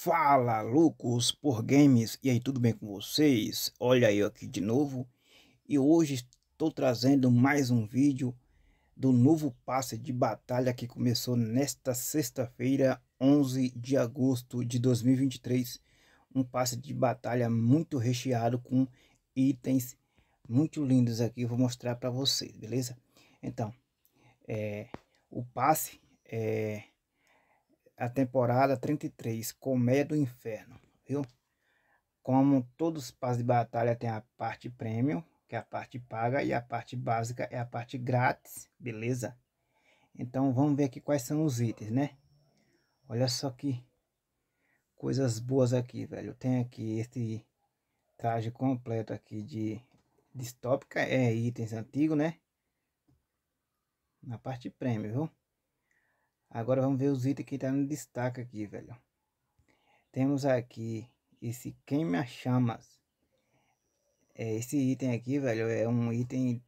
Fala, loucos por games! E aí, tudo bem com vocês? Olha eu aqui de novo e hoje estou trazendo mais um vídeo do novo passe de batalha que começou nesta sexta-feira, 11 de agosto de 2023. Um passe de batalha muito recheado com itens muito lindos aqui, eu vou mostrar para vocês, beleza? Então, é, o passe é a temporada 33, Comédia do Inferno, viu? Como todos os passos de batalha tem a parte premium, que é a parte paga, e a parte básica é a parte grátis, beleza? Então vamos ver aqui quais são os itens, né? Olha só que coisas boas aqui, velho. Tem aqui este traje completo aqui de distópica, é itens antigo, né? Na parte premium, viu? Agora vamos ver os itens que está no destaque aqui, velho. Temos aqui esse queima chamas. É, esse item aqui, velho, é um item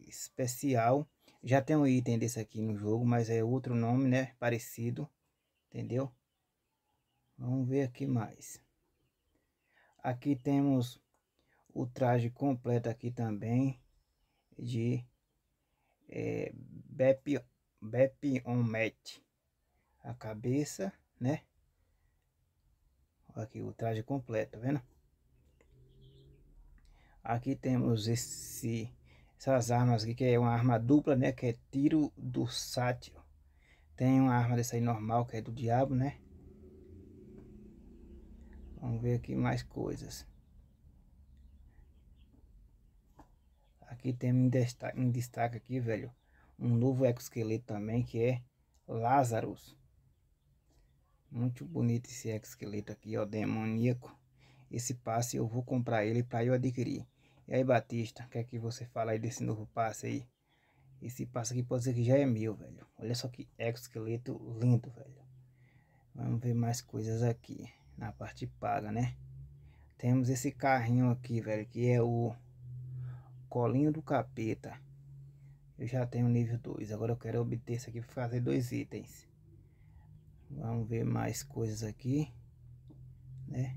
especial. Já tem um item desse aqui no jogo, mas é outro nome, né? Parecido, entendeu? Vamos ver aqui mais. Aqui temos o traje completo aqui também de é, Bep Bep on Met. A cabeça, né? Aqui o traje completo, tá vendo? Aqui temos esse, essas armas aqui, que é uma arma dupla, né? Que é tiro do sátio. Tem uma arma dessa aí normal, que é do diabo, né? Vamos ver aqui mais coisas. Aqui tem um destaque, um destaque aqui, velho um novo exoesqueleto também, que é Lazarus. Muito bonito esse exoesqueleto aqui, ó, demoníaco. Esse passe eu vou comprar ele para eu adquirir. E aí, Batista, o que é que você fala aí desse novo passe aí? Esse passe aqui pode ser que já é meu, velho. Olha só que exoesqueleto lindo, velho. Vamos ver mais coisas aqui, na parte paga, né? Temos esse carrinho aqui, velho, que é o colinho do capeta. Eu já tenho nível 2. Agora eu quero obter isso aqui para fazer dois itens. Vamos ver mais coisas aqui. Né?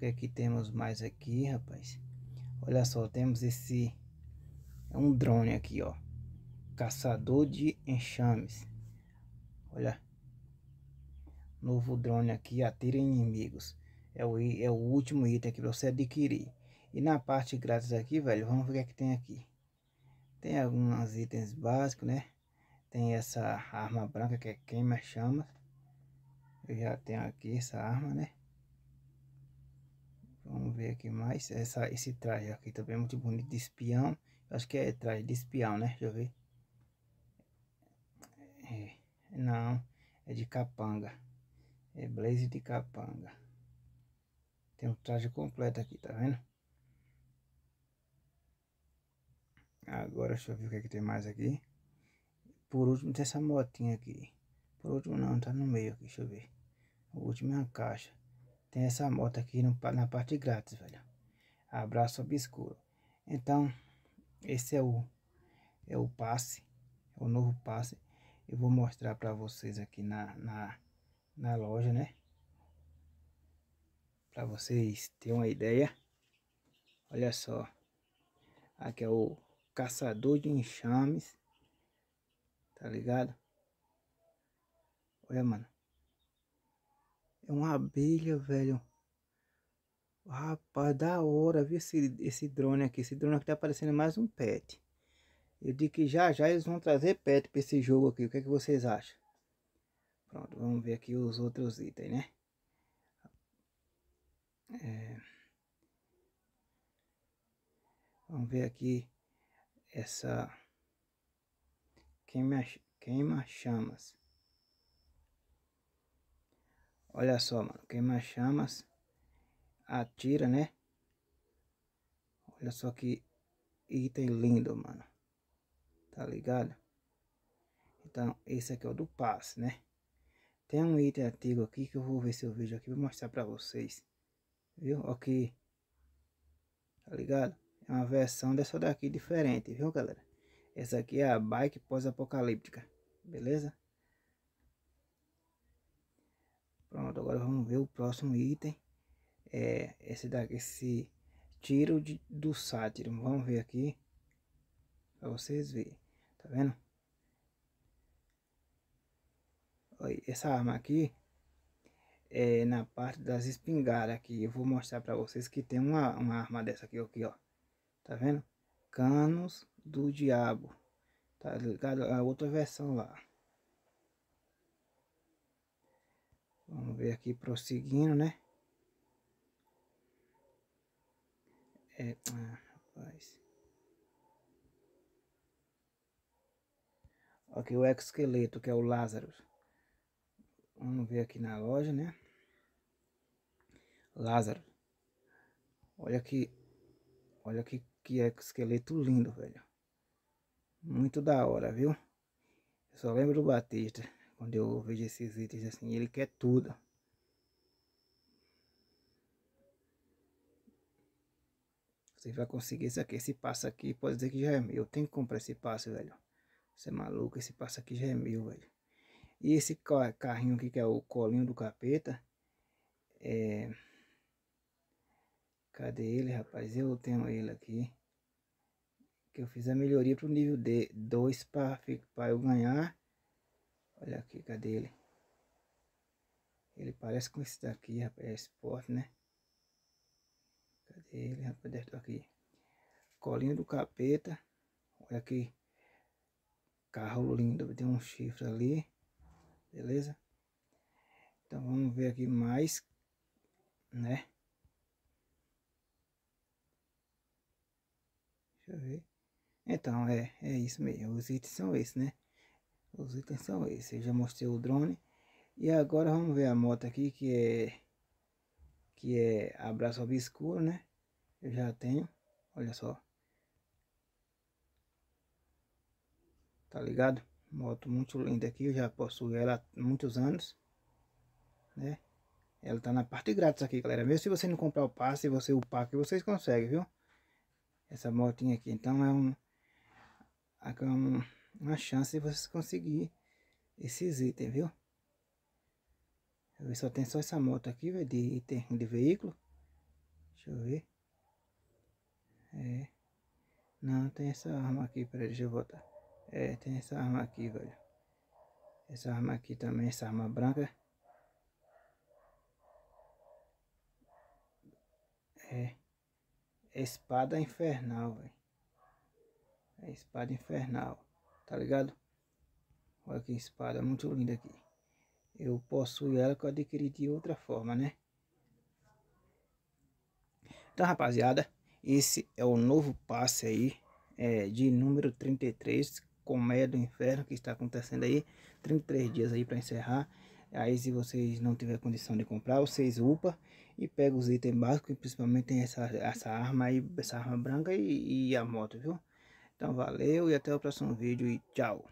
O é que temos mais aqui, rapaz? Olha só, temos esse... É um drone aqui, ó. Caçador de enxames. Olha. Novo drone aqui, atira inimigos. É o, é o último item que você adquirir. E na parte grátis aqui, velho, vamos ver o que, é que tem aqui. Tem alguns itens básicos, né? Tem essa arma branca que é queima chamas. Eu já tenho aqui essa arma, né? Vamos ver aqui mais. Essa, esse traje aqui também é muito bonito de espião. Eu acho que é traje de espião, né? Deixa eu ver. É, não, é de capanga. É blaze de capanga. Tem um traje completo aqui, tá vendo? Agora deixa eu ver o que, é que tem mais aqui. Por último tem essa motinha aqui. Por último não, tá no meio aqui, deixa eu ver. O último é uma caixa. Tem essa moto aqui no, na parte grátis, velho. Abraço obscuro. Então, esse é o, é o passe. É o novo passe. Eu vou mostrar pra vocês aqui na, na, na loja, né? Pra vocês terem uma ideia. Olha só. Aqui é o caçador de enxames. Tá ligado? Olha, mano. É uma abelha, velho. Rapaz, da hora, viu esse, esse drone aqui. Esse drone aqui tá parecendo mais um pet. Eu digo que já já eles vão trazer pet pra esse jogo aqui. O que, é que vocês acham? Pronto, vamos ver aqui os outros itens, né? É... Vamos ver aqui essa queima-chamas. Olha só, mano, queima-chamas atira, né? Olha só que item lindo, mano. Tá ligado? Então, esse aqui é o do passe, né? Tem um item antigo aqui que eu vou ver se eu vejo aqui. Vou mostrar pra vocês. Viu? ok Tá ligado? É uma versão dessa daqui diferente, viu, galera? Essa aqui é a bike pós-apocalíptica, beleza? Pronto, agora vamos ver o próximo item. É esse daqui, esse tiro de, do sátiro. Vamos ver aqui para vocês verem. Tá vendo? Olha, essa arma aqui é na parte das espingardas aqui. Eu vou mostrar para vocês que tem uma, uma arma dessa aqui, aqui ó. Tá vendo? Canos do diabo. Tá ligado? A outra versão lá. Vamos ver aqui prosseguindo, né? É, ah, rapaz. Aqui o exoesqueleto, que é o Lázaro. Vamos ver aqui na loja, né? Lázaro. Olha que... Olha que que é esqueleto lindo, velho. Muito da hora, viu? Eu só lembro do Batista. Quando eu vejo esses itens assim, ele quer tudo. Você vai conseguir esse aqui. Esse passo aqui pode dizer que já é meu. Tem que comprar esse passo, velho. Você é maluco, esse passo aqui já é meu, velho. E esse carrinho aqui, que é o colinho do capeta. É... Cadê ele, rapaz? Eu tenho ele aqui. Que eu fiz a melhoria pro nível D, 2 para eu ganhar. Olha aqui, cadê ele? Ele parece com esse daqui, rapaz. É esporte, né? Cadê ele, rapaz? Deve aqui. Colinha do capeta. Olha aqui. Carro lindo. Tem um chifre ali. Beleza? Então vamos ver aqui mais, né? Deixa eu ver. Então, é, é isso mesmo. Os itens são esses, né? Os itens são esses. Eu já mostrei o drone. E agora vamos ver a moto aqui, que é... Que é abraço obscuro, né? Eu já tenho. Olha só. Tá ligado? Moto muito linda aqui. Eu já possuo ela há muitos anos. Né? Ela tá na parte grátis aqui, galera. Mesmo se você não comprar o passe, você upar aqui, vocês conseguem, viu? essa motinha aqui. Então é, um, é um, uma chance de vocês conseguir esses itens, viu? Eu só tem só essa moto aqui, velho, de item de veículo. Deixa eu ver. É. Não, tem essa arma aqui, peraí, deixa eu voltar. É, tem essa arma aqui, velho. Essa arma aqui também, essa arma branca. É espada infernal, velho. É espada infernal, tá ligado? Olha que espada muito linda aqui. Eu possuo ela que eu adquiri de outra forma, né? Então, rapaziada, esse é o novo passe aí é, de número 33, Comédia do Inferno, que está acontecendo aí. 33 dias aí para encerrar. Aí se vocês não tiver condição de comprar, vocês upa e pega os itens básicos, e principalmente tem essa, essa arma aí, essa arma branca e, e a moto, viu? Então valeu e até o próximo vídeo e tchau!